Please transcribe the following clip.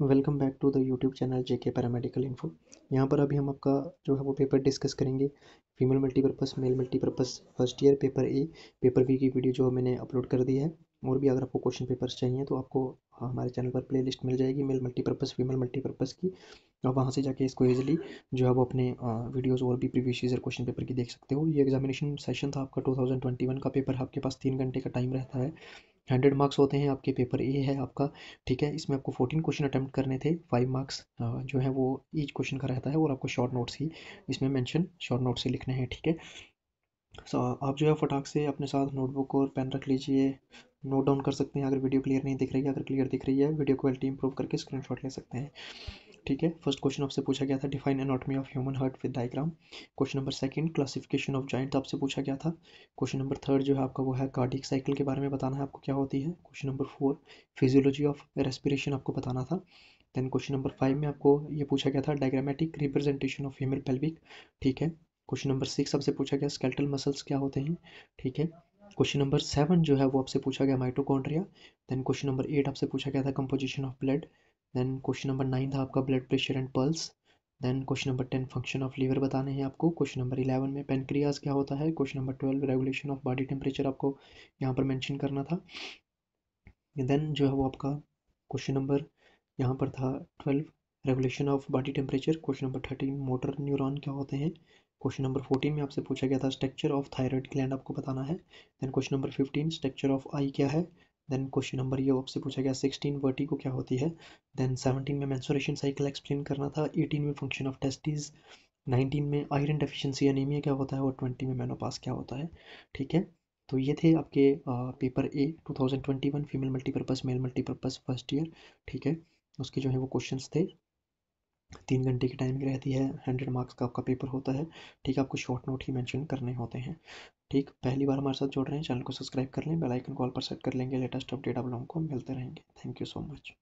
welcome back to the YouTube channel J K paramedical info यहाँ पर अभी हम आपका जो है वो पेपर डिस्कस करेंगे female multipurpose male multipurpose first year paper A paper B की वीडियो जो मैंने अपलोड कर दी है और भी अगर आपको क्वेश्चन पेपर्स चाहिए तो आपको हाँ, हमारे चैनल पर प्ले लिस्ट मिल जाएगी मेल मल्टीपर्पज़ फीमेल मल्टीपर्पज़ की और वहाँ से जाके इसको ईजिली जो है वो अपने वीडियोस और भी प्रीवियस ईयर क्वेश्चन पेपर की देख सकते हो ये एग्जामिनेशन सेशन था आपका 2021 का पेपर आपके पास तीन घंटे का टाइम रहता है हंड्रेड मार्क्स होते हैं आपके पेपर ए है आपका ठीक है इसमें आपको फोर्टीन क्वेश्चन अटैम्प्ट करने थे फाइव मार्क्स जो है वो ईच क्वेश्चन का रहता है और आपको शॉर्ट नोट्स ही इसमें मैंशन शॉर्ट नोट्स से लिखने हैं ठीक है सो आप जो है फटाक से अपने साथ नोटबुक और पेन रख लीजिए नोट डाउन कर सकते हैं अगर वीडियो क्लियर नहीं दिख रही है अगर क्लियर दिख रही है वीडियो क्वालिटी इंप्रूव करके स्क्रीनशॉट ले सकते हैं ठीक है फर्स्ट क्वेश्चन आपसे पूछा गया था define anatomy of human heart with diagram question number second classification of joint आपसे पूछा गया था क्वेश्चन नंबर थर्ड जो है आपका वो है कार्डिक साइकिल के बारे में बताना है आपको क्या होती है question number four physiology of respiration आपको बताना था देन क्वेश्चन नंबर फाइव में आपको ये पूछा गया था diagrammatic representation of female pelvic ठीक है क्वेश्चन नंबर सिक्स आपसे पूछा गया स्केल्टल मसल्स क्या होते हैं ठीक है क्वेश्चन नंबर सेवन जो है वो आपसे पूछा गया mitochondria then question number eight आपसे पूछा गया था composition of blood then question number nine था आपका blood pressure and pulse then question number ten function of liver बताने हैं आपको क्वेश्चन नंबर इलेवन में पेनक्रियाज क्या होता है question number twelve regulation of body temperature आपको यहाँ पर मैंशन करना था देन जो है वो आपका क्वेश्चन नंबर यहाँ पर था twelve regulation of body temperature question number thirteen motor neuron क्या होते हैं क्वेश्चन नंबर फोर्टीन में आपसे पूछा गया था स्ट्रक्चर ऑफ थायराइड ग्लैंड आपको बताना है then question number fifteen structure of eye क्या है देन क्वेश्चन नंबर ये आपसे पूछा गया सिक्सटीन वर्टी को क्या होती है देन सेवनटीन में मैंसोरेशन साइकिल एक्सप्लेन करना था एटीन में फंक्शन ऑफ टेस्टिस नाइनटीन में आयरन डेफिशिएंसी एनीमिया क्या होता है और ट्वेंटी में मेनोपास क्या होता है ठीक है तो ये थे आपके paper A 2021 female multipurpose male multipurpose first year ठीक है उसके जो है वो क्वेश्चंस थे तीन घंटे की टाइमिंग रहती है हंड्रेड मार्क्स का आपका पेपर होता है ठीक है आपको शॉर्ट नोट ही मेंशन करने होते हैं ठीक पहली बार हमारे साथ जुड़ रहे हैं चैनल को सब्सक्राइब कर लें बेल आइकन कॉल पर सेट कर लेंगे लेटेस्ट अपडेट आप लोगों को मिलते रहेंगे थैंक यू सो मच